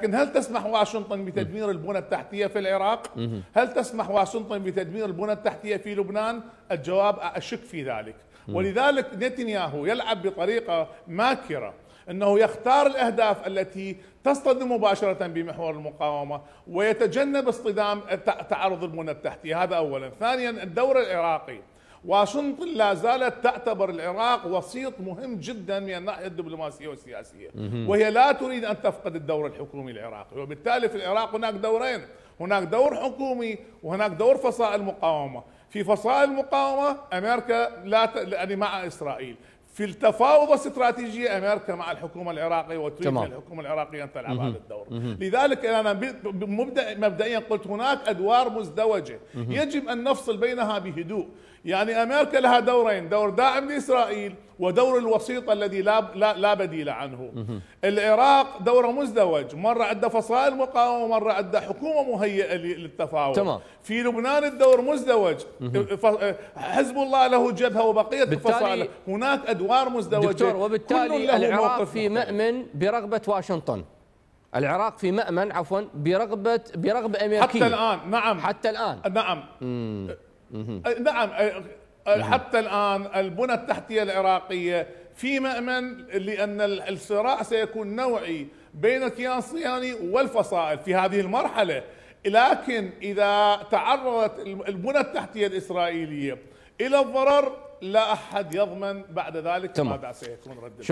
لكن هل تسمح واشنطن بتدمير البنى التحتيه في العراق؟ هل تسمح واشنطن بتدمير البنى التحتيه في لبنان؟ الجواب اشك في ذلك، ولذلك نتنياهو يلعب بطريقه ماكره انه يختار الاهداف التي تصطدم مباشره بمحور المقاومه ويتجنب اصطدام تعرض البنى التحتيه، هذا اولا، ثانيا الدور العراقي واشنطن لا زالت تعتبر العراق وسيط مهم جدا من الناحية الدبلوماسية والسياسية وهي لا تريد أن تفقد الدور الحكومي العراقي وبالتالي في العراق هناك دورين هناك دور حكومي وهناك دور فصائل مقاومة في فصائل المقاومة أمريكا لا ت... يعني مع إسرائيل في التفاوض استراتيجية أمريكا مع الحكومة العراقية وتريد الحكومة العراقية أن تلعب هذا الدور لذلك أنا مبدئيا قلت هناك أدوار مزدوجة يجب أن نفصل بينها بهدوء يعني أمريكا لها دورين دور داعم لإسرائيل ودور الوسيط الذي لا لا, لا بديل عنه العراق دوره مزدوج مره عنده فصائل مقاومه مره عنده حكومه مهيئه للتفاوض تمام في لبنان الدور مزدوج أه، حزب الله له جبهه وبقيه الفصائل هناك ادوار مزدوجه دكتور وبالتالي العراق في مأمن برغبه واشنطن العراق في مأمن عفوا برغبة برغبة أمريكية حتى الآن نعم حتى الآن نعم مم. أه، نعم أه، نعم. حتى الآن البنى التحتية العراقية في مأمن لأن الصراع سيكون نوعي بين الكيان الصهيوني والفصائل في هذه المرحلة لكن إذا تعرضت البنى التحتية الإسرائيلية إلى الضرر لا أحد يضمن بعد ذلك ماذا سيكون رد